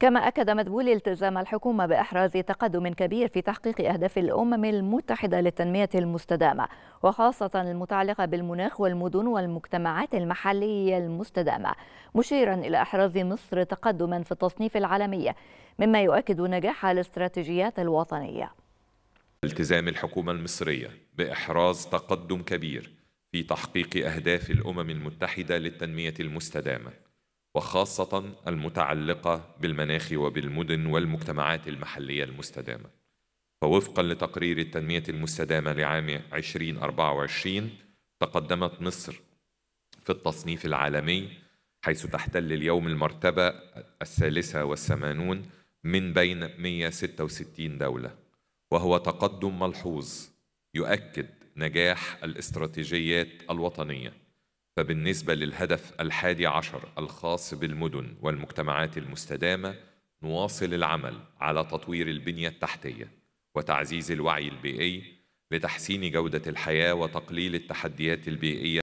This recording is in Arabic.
كما أكد مدبولي التزام الحكومة بإحراز تقدم كبير في تحقيق أهداف الأمم المتحدة للتنمية المستدامة وخاصة المتعلقة بالمناخ والمدن والمجتمعات المحلية المستدامة مشيرا إلى إحراز مصر تقدما في التصنيف العالمي مما يؤكد نجاح الاستراتيجيات الوطنية التزام الحكومة المصرية بإحراز تقدم كبير في تحقيق أهداف الأمم المتحدة للتنمية المستدامة وخاصة المتعلقة بالمناخ وبالمدن والمجتمعات المحلية المستدامة فوفقا لتقرير التنمية المستدامة لعام 2024 تقدمت مصر في التصنيف العالمي حيث تحتل اليوم المرتبة الثالثة والثمانون من بين 166 دولة وهو تقدم ملحوظ يؤكد نجاح الاستراتيجيات الوطنيه فبالنسبة للهدف الحادي عشر الخاص بالمدن والمجتمعات المستدامة نواصل العمل على تطوير البنية التحتية وتعزيز الوعي البيئي لتحسين جودة الحياة وتقليل التحديات البيئية